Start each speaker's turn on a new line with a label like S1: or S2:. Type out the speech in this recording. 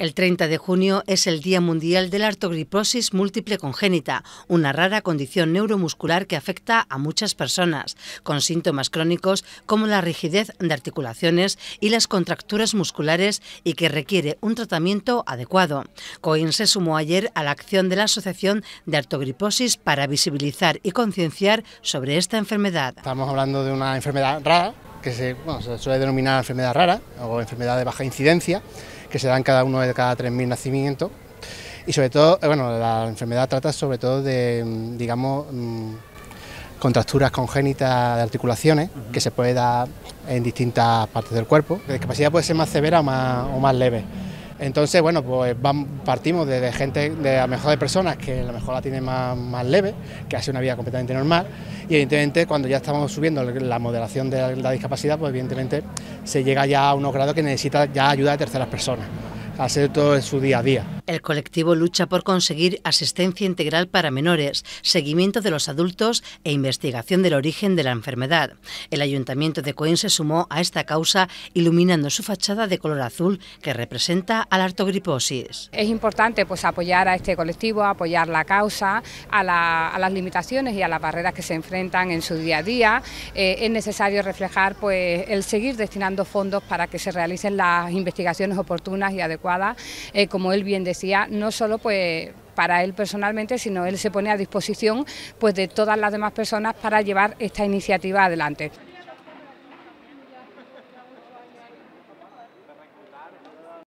S1: El 30 de junio es el Día Mundial de la Artogriposis Múltiple Congénita, una rara condición neuromuscular que afecta a muchas personas, con síntomas crónicos como la rigidez de articulaciones y las contracturas musculares y que requiere un tratamiento adecuado. Cohen se sumó ayer a la acción de la Asociación de Artogriposis para visibilizar y concienciar sobre esta enfermedad. Estamos hablando de una enfermedad
S2: rara, que se, se suele denominar enfermedad rara o enfermedad de baja incidencia que se dan cada uno de cada 3.000 nacimientos. Y sobre todo, eh, bueno, la enfermedad trata sobre todo de, mm, digamos, mm, contracturas congénitas de articulaciones que se puede dar en distintas partes del cuerpo. La discapacidad puede ser más severa o más leve. Entonces, bueno, pues partimos de gente, de a lo mejor de personas que a lo mejor la tienen más, más leve, que hace una vida completamente normal, y evidentemente cuando ya estamos subiendo la moderación de la, la discapacidad, pues evidentemente se llega ya a unos grados que necesita ya ayuda de terceras personas, hacer todo en su día a día.
S1: El colectivo lucha por conseguir asistencia integral para menores, seguimiento de los adultos e investigación del origen de la enfermedad. El Ayuntamiento de Coín se sumó a esta causa iluminando su fachada de color azul que representa al la artogriposis.
S3: Es importante pues, apoyar a este colectivo, apoyar la causa, a, las limitaciones y a las barreras que se enfrentan en su día a día. Eh, es necesario reflejar pues, el seguir destinando fondos para que se realicen las investigaciones oportunas y adecuadas, eh, como él bien decía no solo pues para él personalmente, sino él se pone a disposición pues de todas las demás personas para llevar esta iniciativa adelante.